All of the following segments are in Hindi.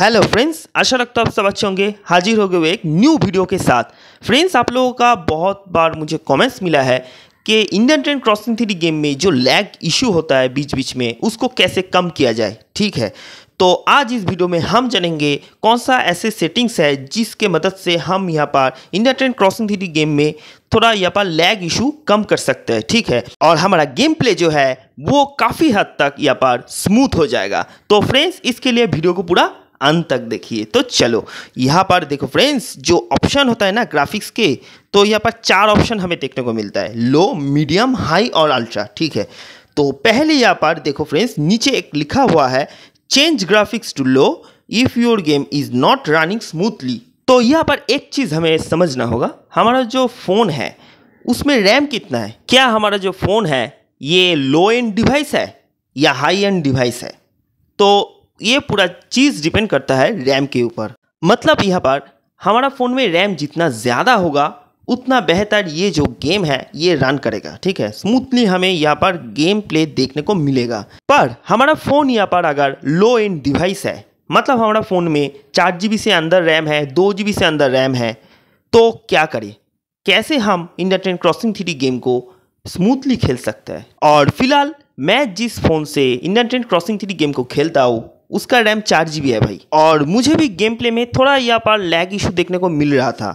हेलो फ्रेंड्स आशा रखता हूँ आप सब अच्छे होंगे हाजिर हो गए एक न्यू वीडियो के साथ फ्रेंड्स आप लोगों का बहुत बार मुझे कमेंट्स मिला है कि Indian train crossing three game में जो लैग इशू होता है बीच बीच में उसको कैसे कम किया जाए ठीक है तो आज इस वीडियो में हम जानेंगे कौन सा ऐसे सेटिंग्स है जिसके मदद से हम यहाँ पर Indian train crossing three game में थोड़ा यहाँ पर लैग इशू कम कर सकते हैं ठीक है और हमारा गेम प्ले जो है वो काफ़ी हद तक यहाँ पर स्मूथ हो जाएगा तो फ्रेंड्स इसके लिए वीडियो को पूरा अंत तक देखिए तो चलो यहाँ पर देखो फ्रेंड्स जो ऑप्शन होता है ना ग्राफिक्स के तो यहाँ पर चार ऑप्शन हमें देखने को मिलता है लो मीडियम हाई और अल्ट्रा ठीक है तो पहले यहाँ पर देखो फ्रेंड्स नीचे एक लिखा हुआ है change graphics to low if your game is not running smoothly तो यहाँ पर एक चीज़ हमें समझना होगा हमारा जो फ़ोन है उसमें रैम कितना है क्या हमारा जो फ़ोन है ये लो एंड डिवाइस है या हाई एंड डिवाइस है तो ये पूरा चीज़ डिपेंड करता है रैम के ऊपर मतलब यहाँ पर हमारा फ़ोन में रैम जितना ज़्यादा होगा उतना बेहतर ये जो गेम है ये रन करेगा ठीक है स्मूथली हमें यहाँ पर गेम प्ले देखने को मिलेगा पर हमारा फ़ोन यहाँ पर अगर लो एंड डिवाइस है मतलब हमारा फ़ोन में चार जी से अंदर रैम है दो जी से अंदर रैम है तो क्या करें कैसे हम इंटरटेन क्रॉसिंग थ्री गेम को स्मूथली खेल सकते हैं और फिलहाल मैं जिस फ़ोन से इंटरटेन क्रॉसिंग थ्री गेम को खेलता हूँ उसका रैम चार जी है भाई और मुझे भी गेम प्ले में थोड़ा यहाँ पर लैग इशू देखने को मिल रहा था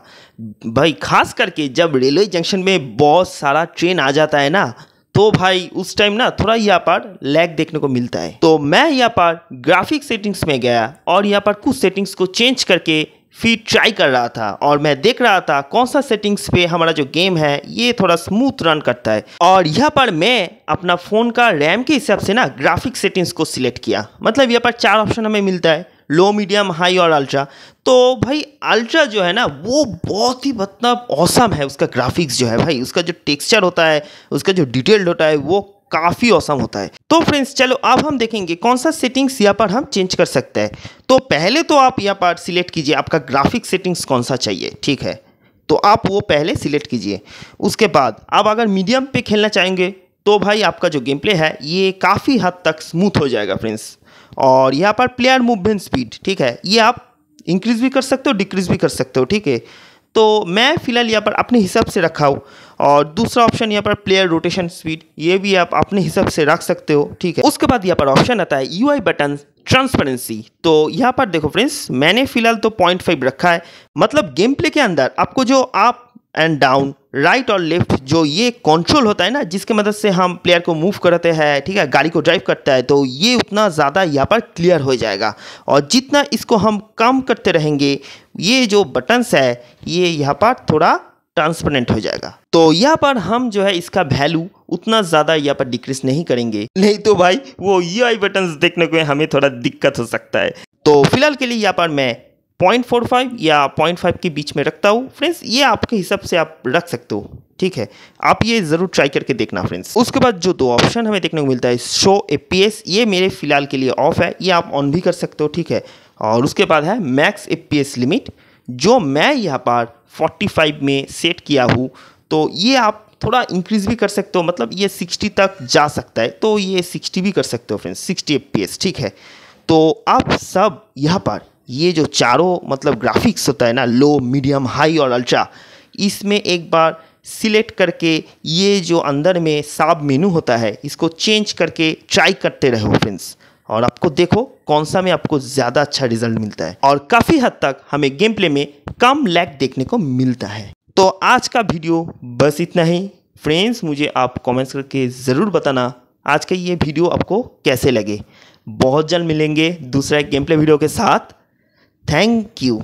भाई खास करके जब रेलवे जंक्शन में बहुत सारा ट्रेन आ जाता है ना तो भाई उस टाइम ना थोड़ा यहाँ पर लैग देखने को मिलता है तो मैं यहाँ पर ग्राफिक सेटिंग्स में गया और यहाँ पर कुछ सेटिंग्स को चेंज करके फिर ट्राई कर रहा था और मैं देख रहा था कौन सा सेटिंग्स पे हमारा जो गेम है ये थोड़ा स्मूथ रन करता है और यहाँ पर मैं अपना फ़ोन का रैम के हिसाब से ना ग्राफिक सेटिंग्स को सिलेक्ट किया मतलब यहाँ पर चार ऑप्शन हमें मिलता है लो मीडियम हाई और अल्ट्रा तो भाई अल्ट्रा जो है ना वो बहुत ही मतलब औसम है उसका ग्राफिक्स जो है भाई उसका जो टेक्सचर होता है उसका जो डिटेल्ड होता है वो काफ़ी औसम होता है तो फ्रेंड्स चलो अब हम देखेंगे कौन सा सेटिंग्स यहाँ पर हम चेंज कर सकते हैं तो पहले तो आप यहाँ पर सिलेक्ट कीजिए आपका ग्राफिक सेटिंग्स कौन सा चाहिए ठीक है तो आप वो पहले सिलेक्ट कीजिए उसके बाद आप अगर मीडियम पे खेलना चाहेंगे तो भाई आपका जो गेम प्ले है ये काफ़ी हद तक स्मूथ हो जाएगा फ्रेंड्स और यहाँ पर प्लेयर मूवमेंट स्पीड ठीक है ये आप इंक्रीज़ भी कर सकते हो डिक्रीज़ भी कर सकते हो ठीक है तो मैं फ़िलहाल यहाँ पर अपने हिसाब से रखा हूँ और दूसरा ऑप्शन यहाँ पर प्लेयर रोटेशन स्पीड ये भी आप अपने हिसाब से रख सकते हो ठीक है उसके बाद यहाँ पर ऑप्शन आता है यू आई बटन ट्रांसपेरेंसी तो यहाँ पर देखो फ्रेंड्स मैंने फिलहाल तो पॉइंट फाइव रखा है मतलब गेम प्ले के अंदर आपको जो आप एंड डाउन राइट और लेफ्ट जो ये कंट्रोल होता है ना जिसके मदद से हम प्लेयर को मूव करते हैं ठीक है गाड़ी को ड्राइव करता है तो ये उतना ज़्यादा यहाँ पर क्लियर हो जाएगा और जितना इसको हम कम करते रहेंगे ये जो बटन्स है ये यहाँ पर थोड़ा ट्रांसपेरेंट हो जाएगा तो यहाँ पर हम जो है इसका वैल्यू उतना ज़्यादा यहाँ पर डिक्रीज नहीं करेंगे नहीं तो भाई वो यू आई बटन देखने को हमें थोड़ा दिक्कत हो सकता है तो फिलहाल के लिए यहाँ पर मैं 0.45 या 0.5 के बीच में रखता हूँ फ्रेंड्स ये आपके हिसाब से आप रख सकते हो ठीक है आप ये ज़रूर ट्राई करके देखना फ्रेंड्स उसके बाद जो दो ऑप्शन हमें देखने को मिलता है शो ए पी एस ये मेरे फिलहाल के लिए ऑफ है ये आप ऑन भी कर सकते हो ठीक है और उसके बाद है max A P S limit जो मैं यहाँ पर 45 में सेट किया हूँ तो ये आप थोड़ा इंक्रीज भी कर सकते हो मतलब ये 60 तक जा सकता है तो ये 60 भी कर सकते हो फ्रेंड्स 60 एफ ठीक है तो आप सब यहाँ पर ये जो चारों मतलब ग्राफिक्स होता है ना लो मीडियम हाई और अल्ट्रा इसमें एक बार सिलेक्ट करके ये जो अंदर में साब मेनू होता है इसको चेंज करके ट्राई करते रहो फ्रेंड्स और आपको देखो कौन सा में आपको ज़्यादा अच्छा रिजल्ट मिलता है और काफ़ी हद तक हमें गेम प्ले में कम लैग देखने को मिलता है तो आज का वीडियो बस इतना ही फ्रेंड्स मुझे आप कमेंट्स करके ज़रूर बताना आज का ये वीडियो आपको कैसे लगे बहुत जल्द मिलेंगे दूसरा गेम प्ले वीडियो के साथ थैंक यू